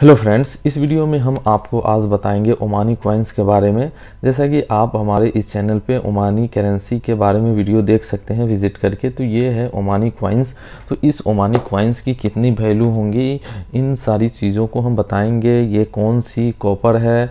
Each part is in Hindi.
हेलो फ्रेंड्स इस वीडियो में हम आपको आज बताएंगे ओमानी कॉइन्स के बारे में जैसा कि आप हमारे इस चैनल पे ओमानी करेंसी के बारे में वीडियो देख सकते हैं विजिट करके तो ये है ओमानी कॉइन्स तो इस ओमानी कॉइन्स की कितनी वैल्यू होंगी इन सारी चीज़ों को हम बताएंगे ये कौन सी कॉपर है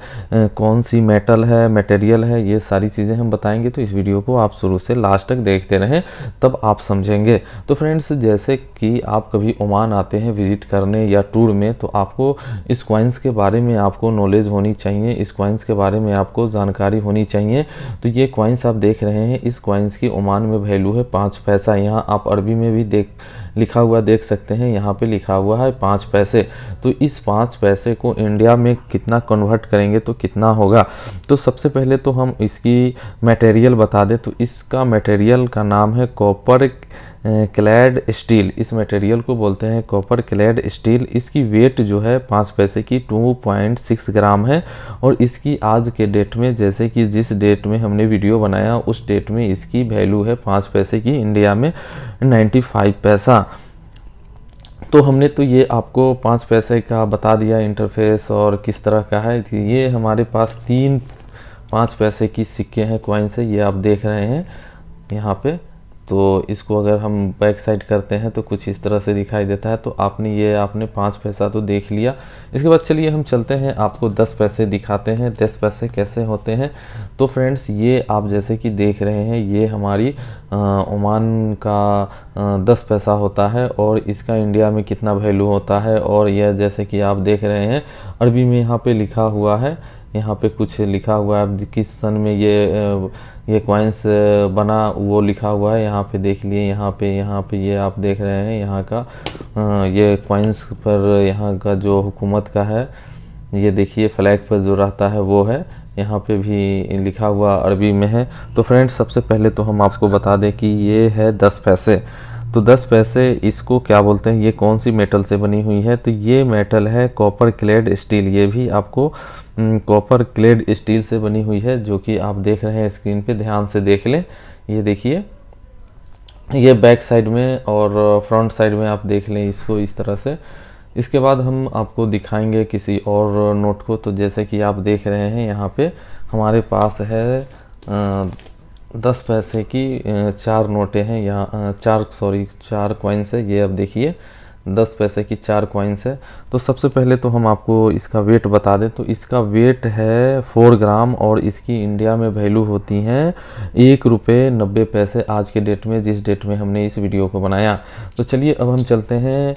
कौन सी मेटल है मटेरियल है ये सारी चीज़ें हम बताएँगे तो इस वीडियो को आप शुरू से लास्ट तक देखते रहें तब आप समझेंगे तो फ्रेंड्स जैसे कि आप कभी ओमान आते हैं विज़िट करने या टूर में तो आपको इस क्वाइंस के बारे में आपको नॉलेज होनी चाहिए इस क्वाइंस के बारे में आपको जानकारी होनी चाहिए तो ये क्वाइंस आप देख रहे हैं इस क्वाइंस की ओमान में वैल्यू है पाँच पैसा यहाँ आप अरबी में भी देख लिखा हुआ देख सकते हैं यहाँ पे लिखा हुआ है पाँच पैसे तो इस पाँच पैसे को इंडिया में कितना कन्वर्ट करेंगे तो कितना होगा तो सबसे पहले तो हम इसकी मटेरियल बता दें तो इसका मटेरियल का नाम है कॉपर क्लैड स्टील इस मटेरियल को बोलते हैं कॉपर क्लैड स्टील इसकी वेट जो है पाँच पैसे की 2.6 ग्राम है और इसकी आज के डेट में जैसे कि जिस डेट में हमने वीडियो बनाया उस डेट में इसकी वैल्यू है पाँच पैसे की इंडिया में 95 पैसा तो हमने तो ये आपको पाँच पैसे का बता दिया इंटरफेस और किस तरह का है ये हमारे पास तीन पाँच पैसे की सिक्के हैं क्वाइंस से ये आप देख रहे हैं यहाँ पर तो इसको अगर हम बैक साइड करते हैं तो कुछ इस तरह से दिखाई देता है तो आपने ये आपने पाँच पैसा तो देख लिया इसके बाद चलिए हम चलते हैं आपको दस पैसे दिखाते हैं दस पैसे कैसे होते हैं तो फ्रेंड्स ये आप जैसे कि देख रहे हैं ये हमारी ओमान का आ, दस पैसा होता है और इसका इंडिया में कितना वैल्यू होता है और यह जैसे कि आप देख रहे हैं अरबी में यहाँ पर लिखा हुआ है यहाँ पे कुछ लिखा हुआ है किस सन में ये ये क्वाइंस बना वो लिखा हुआ है यहाँ पे देख लिए यहाँ पे यहाँ पे ये आप देख रहे हैं यहाँ का ये क्वाइंस पर यहाँ का जो हुकूमत का है ये देखिए फ्लैग पर जो रहता है वो है यहाँ पे भी लिखा हुआ अरबी में है तो फ्रेंड्स सबसे पहले तो हम आपको बता दें कि ये है दस पैसे तो दस पैसे इसको क्या बोलते हैं ये कौन सी मेटल से बनी हुई है तो ये मेटल है कॉपर क्लेड स्टील ये भी आपको कॉपर क्लेड स्टील से बनी हुई है जो कि आप देख रहे हैं स्क्रीन पे ध्यान से देख लें ये देखिए ये बैक साइड में और फ्रंट साइड में आप देख लें इसको इस तरह से इसके बाद हम आपको दिखाएंगे किसी और नोट को तो जैसे कि आप देख रहे हैं यहाँ पे हमारे पास है आ, दस पैसे की चार नोटें हैं यहाँ चार सॉरी चार कॉइन्स है ये अब देखिए दस पैसे की चार कॉइन्स है तो सबसे पहले तो हम आपको इसका वेट बता दें तो इसका वेट है फोर ग्राम और इसकी इंडिया में वैल्यू होती हैं एक रुपये नब्बे पैसे आज के डेट में जिस डेट में हमने इस वीडियो को बनाया तो चलिए अब हम चलते हैं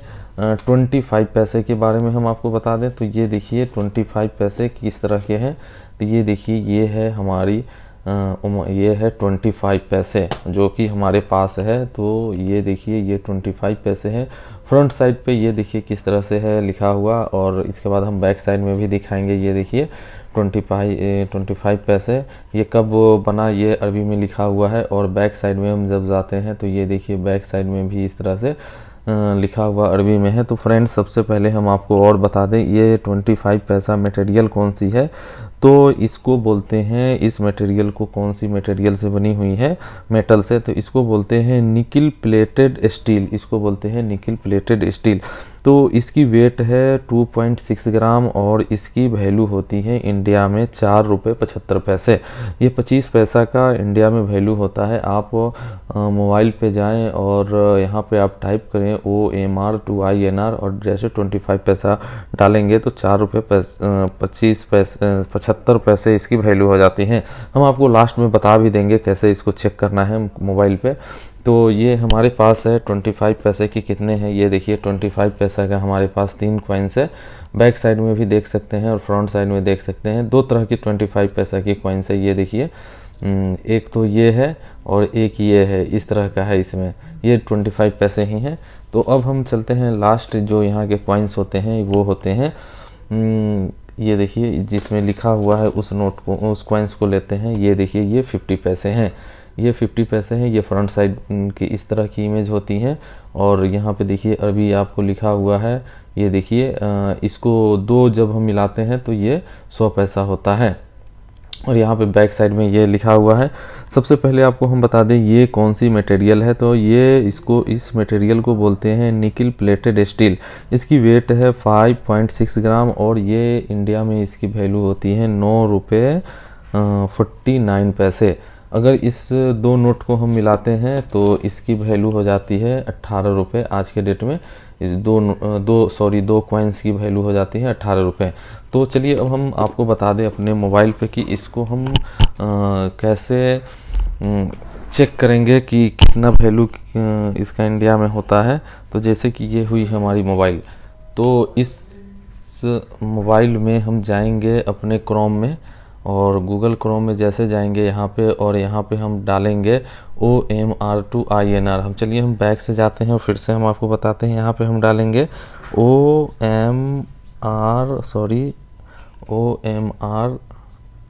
ट्वेंटी फाइव पैसे के बारे में हम आपको बता दें तो ये देखिए ट्वेंटी फाइव पैसे किस तरह के हैं तो ये देखिए ये है हमारी ये है ट्वेंटी फाइव पैसे जो कि हमारे पास है तो ये देखिए ये ट्वेंटी फाइव पैसे हैं फ्रंट साइड पे ये देखिए किस तरह से है लिखा हुआ और इसके बाद हम बैक साइड में भी दिखाएंगे ये देखिए ट्वेंटी फाइव ट्वेंटी फाइव पैसे ये कब बना ये अरबी में लिखा हुआ है और बैक साइड में हम जब जाते हैं तो ये देखिए बैक साइड में भी इस तरह से लिखा हुआ अरबी में है तो फ्रेंड्स सबसे पहले हम आपको और बता दें ये 25 पैसा मटेरियल कौन सी है तो इसको बोलते हैं इस मटेरियल को कौन सी मटेरियल से बनी हुई है मेटल से तो इसको बोलते हैं निकिल प्लेटेड स्टील इसको बोलते हैं निकिल प्लेटेड स्टील तो इसकी वेट है 2.6 ग्राम और इसकी वैल्यू होती है इंडिया में चार रुपये पचहत्तर पैसे ये 25 पैसा का इंडिया में वैल्यू होता है आप मोबाइल पे जाएं और यहाँ पे आप टाइप करें O M R to I N R और जैसे 25 पैसा डालेंगे तो चार रुपये पच्चीस पैसे पचहत्तर पैसे इसकी वैल्यू हो जाती हैं हम आपको लास्ट में बता भी देंगे कैसे इसको चेक करना है मोबाइल पर तो ये हमारे पास है 25 पैसे की कितने हैं ये देखिए 25 पैसा का हमारे पास तीन कॉइन्स है बैक साइड में भी देख सकते हैं और फ्रंट साइड में देख सकते हैं दो तरह की 25 पैसा की कॉइन्स है ये देखिए हम्म, एक तो ये है और एक ये है इस तरह का है इसमें ये 25 पैसे ही हैं तो अब हम चलते हैं लास्ट जो यहाँ के कॉइन्स होते हैं वो होते हैं हम्म, ये देखिए जिसमें लिखा हुआ है उस नोट को उस कॉइन्स को लेते हैं ये देखिए ये फिफ्टी पैसे हैं ये 50 पैसे हैं ये फ्रंट साइड की इस तरह की इमेज होती हैं और यहाँ पे देखिए अभी आपको लिखा हुआ है ये देखिए इसको दो जब हम मिलाते हैं तो ये सौ पैसा होता है और यहाँ पे बैक साइड में ये लिखा हुआ है सबसे पहले आपको हम बता दें ये कौन सी मटेरियल है तो ये इसको इस मटेरियल को बोलते हैं निकिल प्लेटेड स्टील इसकी वेट है 5.6 ग्राम और ये इंडिया में इसकी वैल्यू होती है नौ रुपये फोर्टी नाइन पैसे अगर इस दो नोट को हम मिलाते हैं तो इसकी वैल्यू हो जाती है अट्ठारह रुपये आज के डेट में इस दो दो सॉरी दो क्वाइंस की वैल्यू हो जाती है अट्ठारह रुपये तो चलिए अब हम आपको बता दें अपने मोबाइल पे कि इसको हम आ, कैसे चेक करेंगे कि कितना वैल्यू इसका इंडिया में होता है तो जैसे कि ये हुई हमारी मोबाइल तो इस मोबाइल में हम जाएंगे अपने क्रोम में और गूगल क्रोम में जैसे जाएंगे यहाँ पे और यहाँ पे हम डालेंगे O M R to I N R हम चलिए हम बैक से जाते हैं और फिर से हम आपको बताते हैं यहाँ पे हम डालेंगे O M R sorry O M R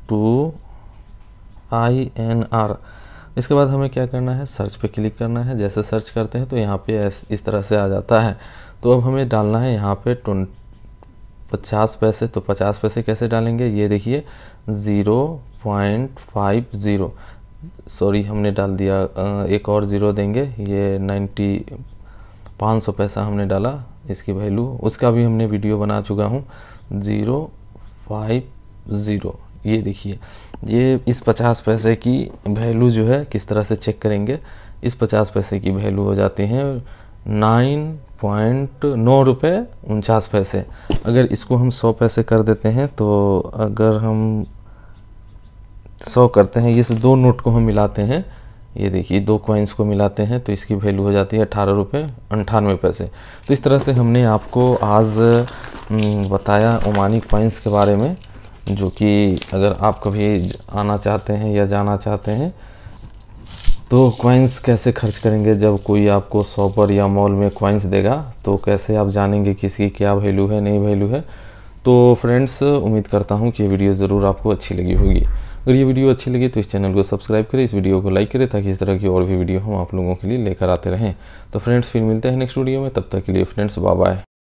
to I N R इसके बाद हमें क्या करना है सर्च पे क्लिक करना है जैसे सर्च करते हैं तो यहाँ पे इस तरह से आ जाता है तो अब हमें डालना है यहाँ पे पचास पैसे तो पचास पैसे कैसे डालेंगे ये देखिए zero point five zero sorry हमने डाल दिया एक और ज़ीरो देंगे ये नाइन्टी पाँच सौ पैसा हमने डाला इसकी वैल्यू उसका भी हमने वीडियो बना चुका हूँ ज़ीरो फाइव ज़ीरो ये देखिए ये इस पचास पैसे की वैल्यू जो है किस तरह से चेक करेंगे इस पचास पैसे की वैल्यू हो जाती हैं नाइन पॉइंट नौ रुपये उनचास पैसे अगर इसको हम सौ पैसे कर देते हैं तो अगर हम सौ करते हैं ये दो नोट को हम मिलाते हैं ये देखिए दो कॉइन्स को मिलाते हैं तो इसकी वैल्यू हो जाती है अठारह रुपये अंठानवे पैसे तो इस तरह से हमने आपको आज हम्म, बताया ओमानी कॉइन्स के बारे में जो कि अगर आप कभी आना चाहते हैं या जाना चाहते हैं तो क्वाइंस कैसे खर्च करेंगे जब कोई आपको शॉपर या मॉल में क्वाइंस देगा तो कैसे आप जानेंगे कि इसकी क्या वैल्यू है नहीं वैल्यू है तो फ्रेंड्स उम्मीद करता हूँ कि ये वीडियो ज़रूर आपको अच्छी लगी होगी अगर ये वीडियो अच्छी लगी तो इस चैनल को सब्सक्राइब करें इस वीडियो को लाइक करें ताकि इस तरह की और भी वीडियो हम आप लोगों के लिए लेकर आते रहें तो फ्रेंड्स फिर मिलते हैं नेक्स्ट वीडियो में तब तक के लिए फ्रेंड्स बाय